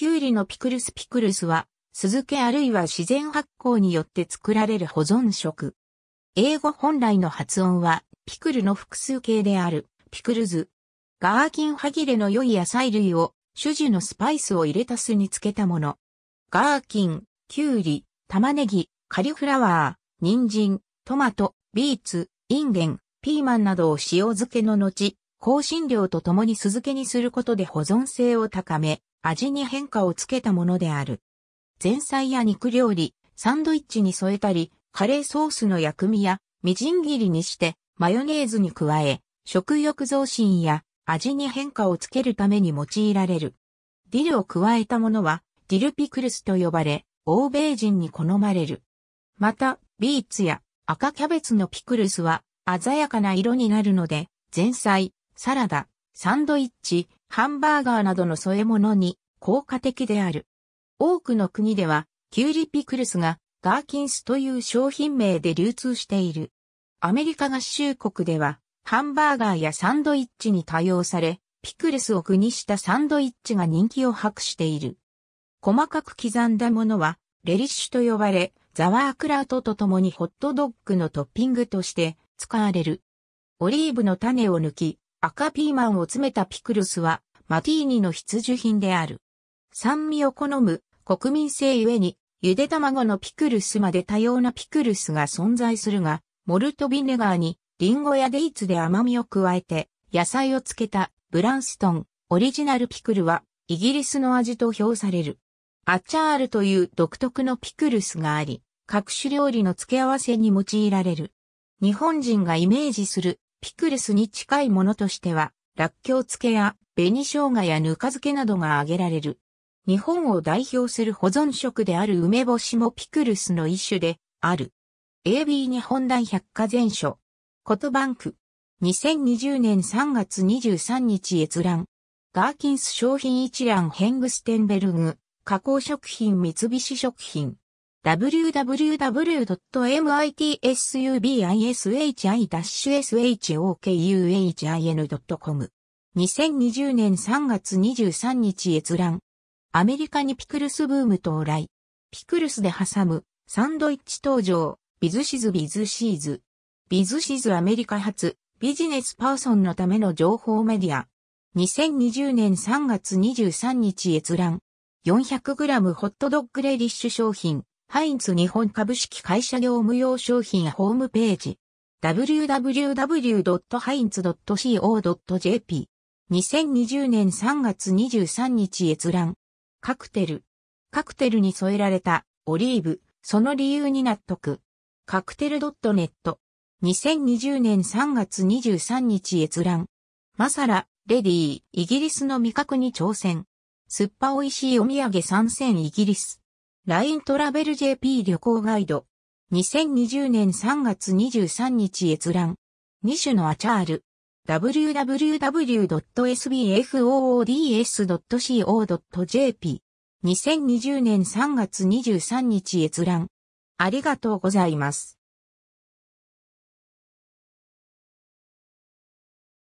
きゅうりのピクルスピクルスは、酢漬けあるいは自然発酵によって作られる保存食。英語本来の発音は、ピクルの複数形である、ピクルズ。ガーキン歯切れの良い野菜類を、種子のスパイスを入れた酢に漬けたもの。ガーキン、キュウリ、玉ねぎ、カリフラワー、人参、トマト、ビーツ、インゲン、ピーマンなどを塩漬けの後、香辛料と共に酢漬けにすることで保存性を高め、味に変化をつけたものである。前菜や肉料理、サンドイッチに添えたり、カレーソースの薬味やみじん切りにしてマヨネーズに加え、食欲増進や味に変化をつけるために用いられる。ディルを加えたものはディルピクルスと呼ばれ、欧米人に好まれる。また、ビーツや赤キャベツのピクルスは鮮やかな色になるので、前菜、サラダ、サンドイッチ、ハンバーガーなどの添え物に効果的である。多くの国では、キュウリピクルスがガーキンスという商品名で流通している。アメリカ合衆国では、ハンバーガーやサンドイッチに多用され、ピクルスを具にしたサンドイッチが人気を博している。細かく刻んだものは、レリッシュと呼ばれ、ザワークラウトと共にホットドッグのトッピングとして使われる。オリーブの種を抜き、赤ピーマンを詰めたピクルスは、マティーニの必需品である。酸味を好む国民性ゆえに、ゆで卵のピクルスまで多様なピクルスが存在するが、モルトビネガーに、リンゴやデイツで甘みを加えて、野菜をつけたブランストンオリジナルピクルは、イギリスの味と評される。アチャールという独特のピクルスがあり、各種料理の付け合わせに用いられる。日本人がイメージするピクルスに近いものとしては、らっきょう漬けや紅生姜やぬか漬けなどが挙げられる。日本を代表する保存食である梅干しもピクルスの一種である。AB 日本大百科全書。ことバンク。2020年3月23日閲覧。ガーキンス商品一覧ヘングステンベルグ。加工食品三菱食品。www.mitsubishi-shokuhin.com 2020年3月23日閲覧。アメリカにピクルスブーム到来。ピクルスで挟む、サンドイッチ登場、ビズシズビズシーズ。ビズシズアメリカ発、ビジネスパーソンのための情報メディア。2020年3月23日閲覧。400g ホットドッグレディッシュ商品。ハインツ日本株式会社業務用商品ホームページ www.heinz.co.jp 2020年3月23日閲覧カクテルカクテルに添えられたオリーブその理由に納得カクテル .net 2020年3月23日閲覧マサラレディーイギリスの味覚に挑戦酸っぱ美味しいお土産参戦イギリス LINE トラベル JP 旅行ガイド。2020年3月23日閲覧。2種のアチャール。www.sbfoods.co.jp。2020年3月23日閲覧。ありがとうございます。